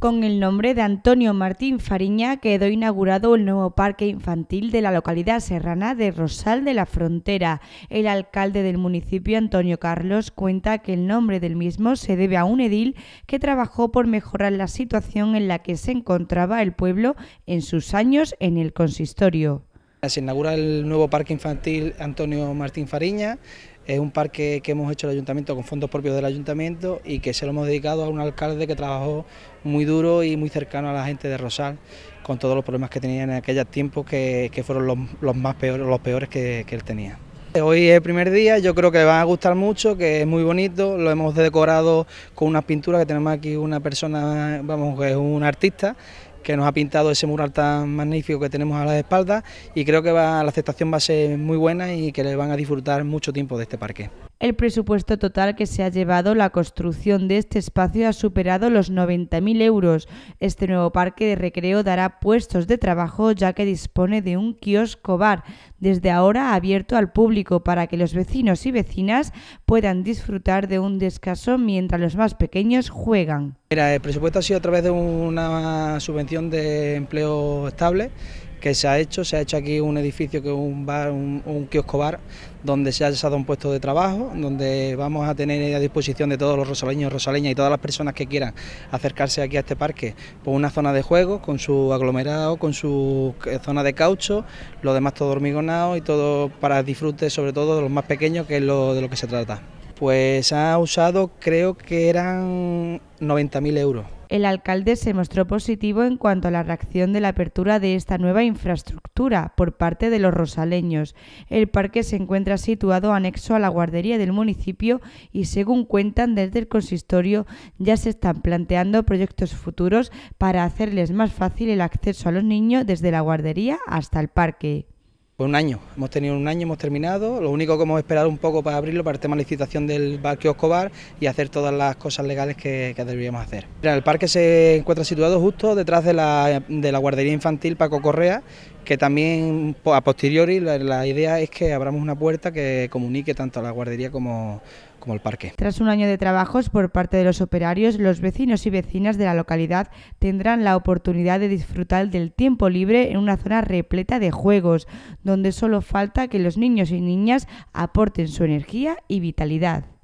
Con el nombre de Antonio Martín Fariña quedó inaugurado el nuevo parque infantil de la localidad serrana de Rosal de la Frontera. El alcalde del municipio, Antonio Carlos, cuenta que el nombre del mismo se debe a un edil que trabajó por mejorar la situación en la que se encontraba el pueblo en sus años en el consistorio. Se inaugura el nuevo Parque Infantil Antonio Martín Fariña. Es un parque que hemos hecho el ayuntamiento con fondos propios del ayuntamiento y que se lo hemos dedicado a un alcalde que trabajó muy duro y muy cercano a la gente de Rosal, con todos los problemas que tenía en aquellos tiempos que, fueron los, más peores, los peores que, él tenía. Hoy es el primer día, yo creo que le van a gustar mucho, que es muy bonito, lo hemos decorado con unas pinturas que tenemos aquí una persona, vamos, que es un artista, que nos ha pintado ese mural tan magnífico que tenemos a las espaldas y creo que va, la aceptación va a ser muy buena y que le van a disfrutar mucho tiempo de este parque. El presupuesto total que se ha llevado la construcción de este espacio ha superado los 90.000 euros. Este nuevo parque de recreo dará puestos de trabajo ya que dispone de un kiosco bar, desde ahora abierto al público para que los vecinos y vecinas puedan disfrutar de un descanso mientras los más pequeños juegan. el presupuesto ha sido a través de una subvención de empleo estable que se ha hecho. Se ha hecho aquí un edificio que es un bar, un, kiosco bar, donde se ha usado un puesto de trabajo, donde vamos a tener a disposición de todos los rosaleños, rosaleñas y todas las personas que quieran acercarse aquí a este parque, ...por pues una zona de juego con su aglomerado, con su eh, zona de caucho, lo demás todo hormigonado y todo para disfrute sobre todo de los más pequeños, que es lo de lo que se trata. Pues ha usado creo que eran 90.000 euros el alcalde se mostró positivo en cuanto a la reacción de la apertura de esta nueva infraestructura por parte de los rosaleños. El parque se encuentra situado anexo a la guardería del municipio y según cuentan desde el consistorio ya se están planteando proyectos futuros para hacerles más fácil el acceso a los niños desde la guardería hasta el parque. Pues un año, hemos tenido un año, hemos terminado. Lo único que hemos esperado un poco para abrirlo para el tema de licitación del parque Escobar y hacer todas las cosas legales que, que deberíamos hacer. el parque se encuentra situado justo detrás de la, guardería infantil Paco Correa, que también a posteriori la idea es que abramos una puerta que comunique tanto a la guardería como, como el parque. Tras un año de trabajos por parte de los operarios, los vecinos y vecinas de la localidad tendrán la oportunidad de disfrutar del tiempo libre en una zona repleta de juegos, donde solo falta que los niños y niñas aporten su energía y vitalidad.